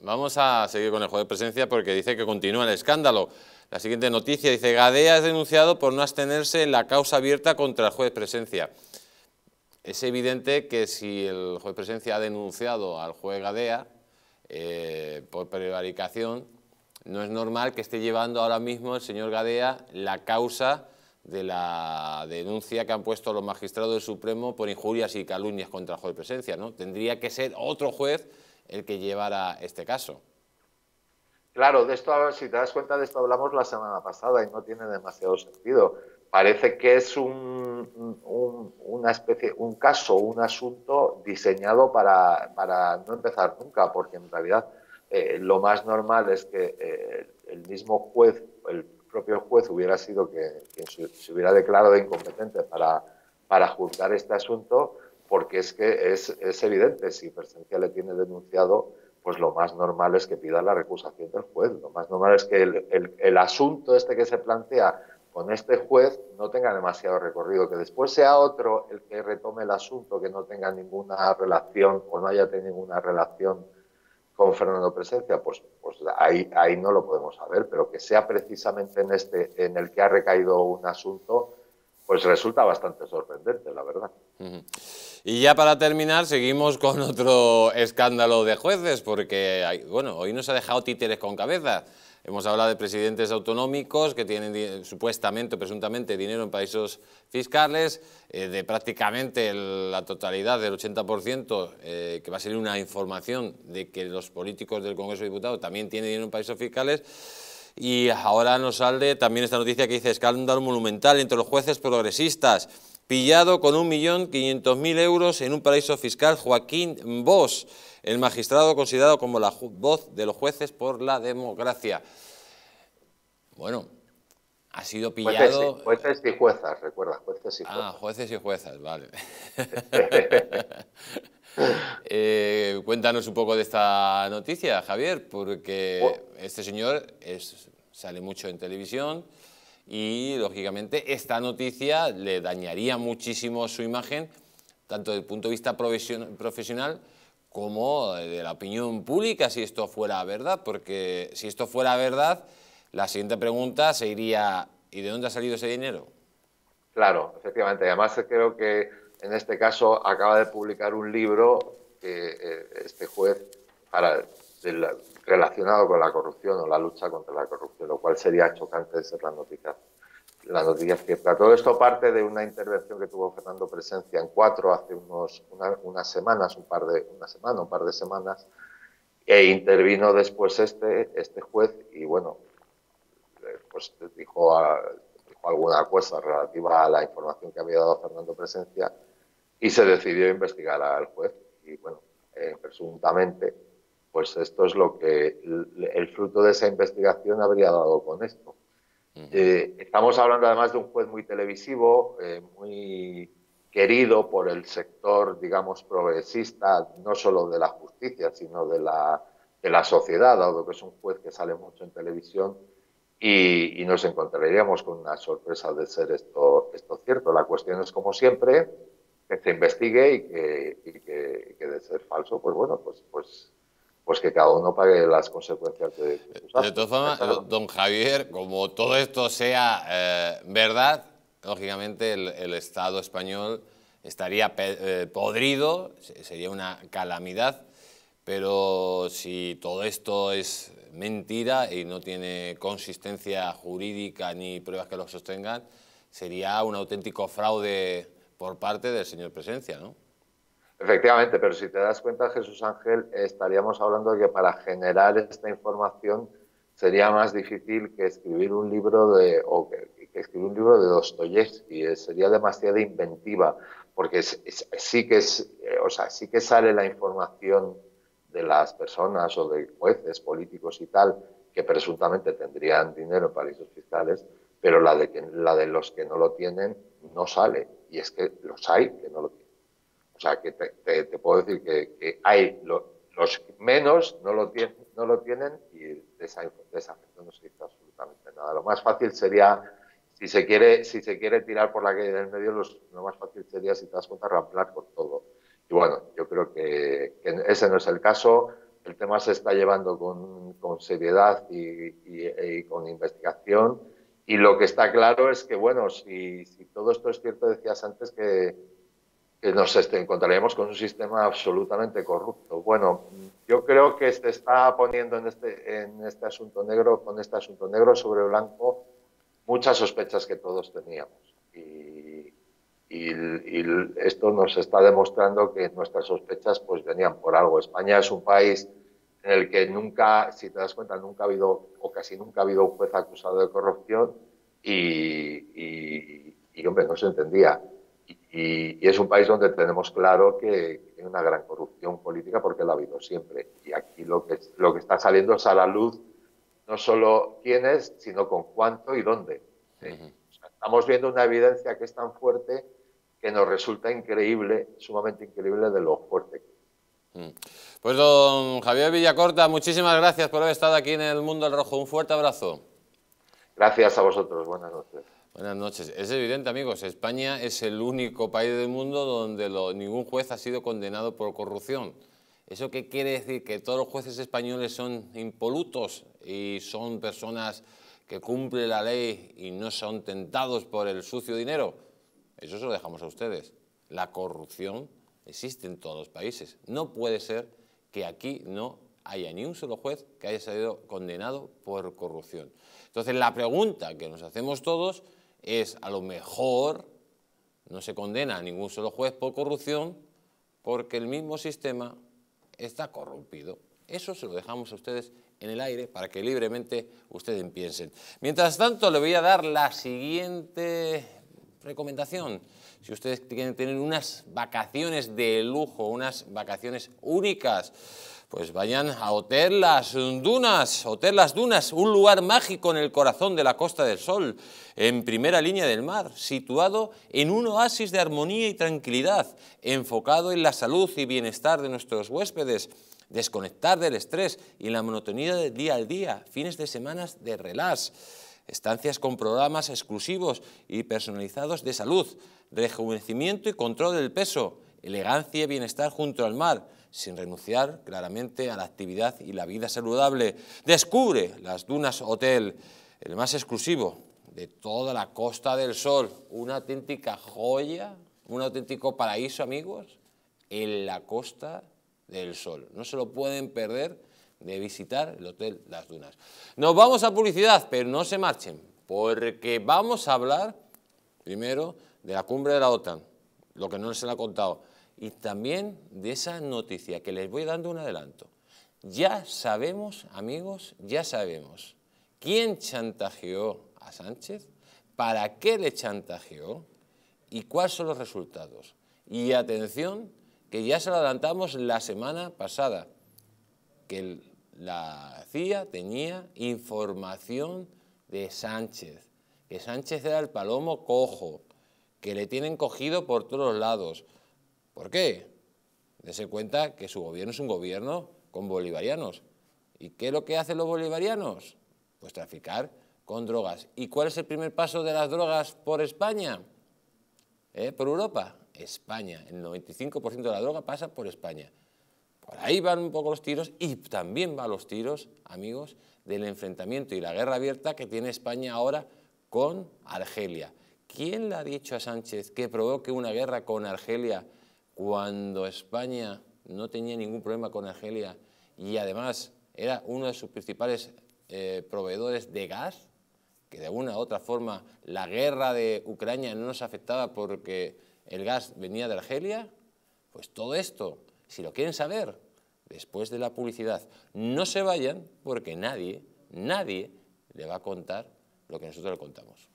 Vamos a seguir con el juego de presencia porque dice que continúa el escándalo. La siguiente noticia dice, Gadea es denunciado por no abstenerse en la causa abierta contra el juez Presencia. Es evidente que si el juez Presencia ha denunciado al juez Gadea eh, por prevaricación, no es normal que esté llevando ahora mismo el señor Gadea la causa de la denuncia que han puesto los magistrados del Supremo por injurias y calumnias contra el juez Presencia. ¿no? Tendría que ser otro juez el que llevara este caso. Claro, de esto, si te das cuenta, de esto hablamos la semana pasada y no tiene demasiado sentido. Parece que es un, una especie, un caso, un asunto diseñado para, no empezar nunca, porque en realidad eh, lo más normal es que eh, el mismo juez, el propio juez hubiera sido que, quien se hubiera declarado incompetente para, juzgar este asunto, porque es que es, es evidente, si Presencia le tiene denunciado, pues lo más normal es que pida la recusación del juez. Lo más normal es que el, el, asunto este que se plantea con este juez no tenga demasiado recorrido, que después sea otro el que retome el asunto que no tenga ninguna relación o no haya tenido ninguna relación con Fernando Presencia, pues, pues ahí, ahí no lo podemos saber, pero que sea precisamente en este en el que ha recaído un asunto pues resulta bastante sorprendente, la verdad. Y ya para terminar, seguimos con otro escándalo de jueces, porque bueno, hoy nos ha dejado títeres con cabeza. Hemos hablado de presidentes autonómicos que tienen supuestamente, presuntamente, dinero en países fiscales, eh, de prácticamente la totalidad del 80%, eh, que va a ser una información de que los políticos del Congreso de Diputados también tienen dinero en países fiscales. Y ahora nos sale también esta noticia que dice escándalo monumental entre los jueces progresistas. Pillado con 1.500.000 euros en un paraíso fiscal Joaquín Bosch, el magistrado considerado como la voz de los jueces por la democracia. Bueno, ha sido pillado... Jueces y, jueces y juezas, recuerda, jueces y ah, juezas. Ah, jueces y juezas, vale. Eh, cuéntanos un poco de esta noticia, Javier, porque oh. este señor sale mucho en televisión y, lógicamente, esta noticia le dañaría muchísimo su imagen, tanto desde el punto de vista profesional como de la opinión pública, si esto fuera verdad, porque si esto fuera verdad, la siguiente pregunta sería ¿y de dónde ha salido ese dinero? Claro, efectivamente. Además, creo que en este caso acaba de publicar un libro que eh, este juez relacionado con la corrupción o la lucha contra la corrupción, lo cual sería chocante de ser la noticia, la cierta. Todo esto parte de una intervención que tuvo Fernando Presencia en cuatro hace unos, unas semanas, un par de, una semana, un par de semanas, e intervino después este, este juez y bueno, eh, pues dijo, dijo alguna cosa relativa a la información que había dado Fernando Presencia y se decidió investigar al juez. Y bueno, eh, presuntamente, pues esto es lo que el, fruto de esa investigación habría dado con esto. Eh, estamos hablando además de un juez muy televisivo, eh, muy querido por el sector, digamos, progresista, no solo de la justicia, sino de la, de la sociedad, dado que es un juez que sale mucho en televisión y, y nos encontraríamos con una sorpresa de ser esto, esto cierto. La cuestión es, como siempre, que se investigue y que, que, de ser falso, pues bueno, pues, pues pues que cada uno pague las consecuencias de sus De todas formas, don Javier, como todo esto sea eh, verdad, lógicamente el, Estado español estaría eh, podrido, sería una calamidad, pero si todo esto es mentira y no tiene consistencia jurídica ni pruebas que lo sostengan, sería un auténtico fraude por parte del señor Presencia, ¿no? Efectivamente, pero si te das cuenta, Jesús Ángel, estaríamos hablando de que para generar esta información sería más difícil que escribir un libro de o que, escribir un libro de Dostoyevsky, eh, sería demasiado inventiva, porque sí que es, eh, o sea, sí que sale la información de las personas o de jueces, políticos y tal, que presuntamente tendrían dinero en paraísos fiscales, pero la de, que, la de los que no lo tienen no sale y es que los hay que no lo tienen. O sea, que te, puedo decir que, hay los menos no lo tienen, no lo tienen y de esa, gente no se dice absolutamente nada. Lo más fácil sería, si se quiere, si se quiere tirar por la calle del medio, los, lo más fácil sería, si te das cuenta, ramplar por todo. Y bueno, yo creo que, ese no es el caso. El tema se está llevando con, seriedad y con investigación y lo que está claro es que, bueno, si, todo esto es cierto, decías antes que, nos este, encontraríamos con un sistema absolutamente corrupto. Bueno, yo creo que se está poniendo en este, en este asunto negro, con este asunto negro sobre blanco, muchas sospechas que todos teníamos. Y, y esto nos está demostrando que nuestras sospechas pues venían por algo. España es un país en el que nunca, si te das cuenta, nunca ha habido o casi nunca ha habido un juez acusado de corrupción y, hombre, no se entendía. Y, es un país donde tenemos claro que hay una gran corrupción política porque la ha habido siempre. Y aquí lo que, lo que está saliendo es a la luz no solo quién es, sino con cuánto y dónde. estamos viendo una evidencia que es tan fuerte que nos resulta increíble, sumamente increíble de lo fuerte que Mm. Pues don Javier Villacorta, muchísimas gracias por haber estado aquí en el Mundo del Rojo. Un fuerte abrazo. Gracias a vosotros. Buenas noches. Buenas noches. Es evidente, amigos, España es el único país del mundo donde ningún juez ha sido condenado por corrupción. ¿Eso qué quiere decir? ¿Que todos los jueces españoles son impolutos y son personas que cumplen la ley y no son tentados por el sucio dinero? Eso se lo dejamos a ustedes. La corrupción existen todos los países. No puede ser que aquí no haya ni un solo juez que haya sido condenado por corrupción. Entonces la pregunta que nos hacemos todos es, a lo mejor no se condena a ningún solo juez por corrupción porque el mismo sistema está corrompido. Eso se lo dejamos a ustedes en el aire para que libremente ustedes piensen. Mientras tanto, le voy a dar la siguiente recomendación, si ustedes quieren tener unas vacaciones de lujo, unas vacaciones únicas, pues vayan a Hotel Las Dunas, Hotel Las Dunas, un lugar mágico en el corazón de la Costa del Sol, en primera línea del mar, situado en un oasis de armonía y tranquilidad, enfocado en la salud y bienestar de nuestros huéspedes, desconectar del estrés y la monotonía del día al día, fines de semanas de relax estancias con programas exclusivos y personalizados de salud, rejuvenecimiento y control del peso, elegancia y bienestar junto al mar, sin renunciar claramente a la actividad y la vida saludable. Descubre las Dunas Hotel, el más exclusivo de toda la Costa del Sol, una auténtica joya, un auténtico paraíso, amigos, en la Costa del Sol. No se lo pueden perder de visitar el Hotel Las Dunas. Nos vamos a publicidad, pero no se marchen, porque vamos a hablar primero de la cumbre de la OTAN, lo que no se he ha contado, y también de esa noticia que les voy dando un adelanto. Ya sabemos, amigos, ya sabemos quién chantajeó a Sánchez, para qué le chantajeó y cuáles son los resultados. Y atención, que ya se lo adelantamos la semana pasada que la CIA tenía información de Sánchez, que Sánchez era el palomo cojo, que le tienen cogido por todos lados. ¿Por qué? Dese cuenta que su gobierno es un gobierno con bolivarianos. ¿Y qué es lo que hacen los bolivarianos? Pues traficar con drogas. ¿Y cuál es el primer paso de las drogas por España? ¿Eh? ¿Por Europa? España. El 95% de la droga pasa por España ahí van un poco los tiros y también van los tiros, amigos, del enfrentamiento y la guerra abierta que tiene España ahora con Argelia. ¿Quién le ha dicho a Sánchez que provoque una guerra con Argelia cuando España no tenía ningún problema con Argelia y además era uno de sus principales eh, proveedores de gas? Que de una u otra forma la guerra de Ucrania no nos afectaba porque el gas venía de Argelia. Pues todo esto si lo quieren saber, después de la publicidad, no se vayan porque nadie, nadie le va a contar lo que nosotros le contamos.